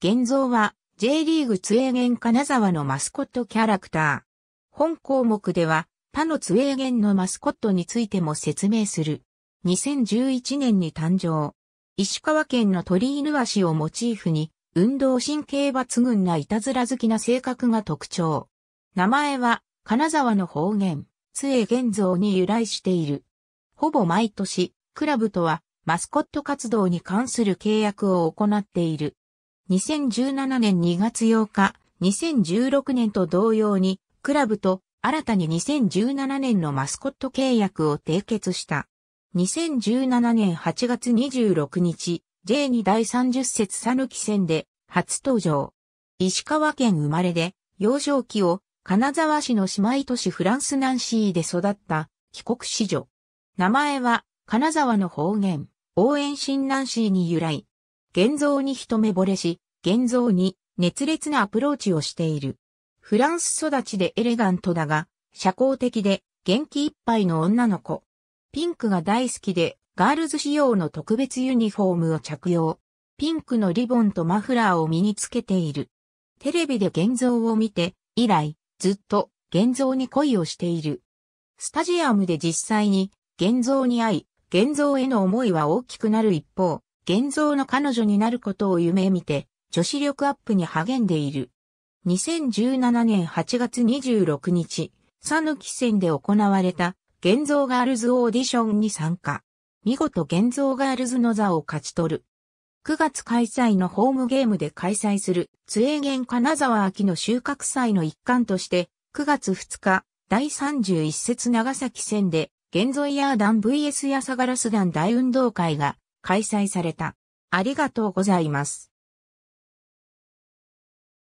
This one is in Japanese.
現像は J リーグツエゲン金沢のマスコットキャラクター。本項目では他のツエゲンのマスコットについても説明する。2011年に誕生。石川県の鳥犬足をモチーフに、運動神経抜群ないたずら好きな性格が特徴。名前は金沢の方言、ツエ像に由来している。ほぼ毎年、クラブとはマスコット活動に関する契約を行っている。2017年2月8日、2016年と同様に、クラブと新たに2017年のマスコット契約を締結した。2017年8月26日、J2 第30節ぬき戦で初登場。石川県生まれで、幼少期を金沢市の姉妹都市フランスナンシーで育った帰国子女。名前は金沢の方言、応援新ナンシーに由来、現像に一目惚れし、現像に熱烈なアプローチをしている。フランス育ちでエレガントだが、社交的で元気いっぱいの女の子。ピンクが大好きで、ガールズ仕様の特別ユニフォームを着用。ピンクのリボンとマフラーを身につけている。テレビで現像を見て、以来、ずっと現像に恋をしている。スタジアムで実際に現像に会い、現像への思いは大きくなる一方、現像の彼女になることを夢見て、女子力アップに励んでいる。2017年8月26日、佐抜戦で行われた、現像ガールズオーディションに参加。見事現像ガールズの座を勝ち取る。9月開催のホームゲームで開催する、津営源金沢秋の収穫祭の一環として、9月2日、第31節長崎戦で、現像ヤー団 VS やサガラス団大運動会が開催された。ありがとうございます。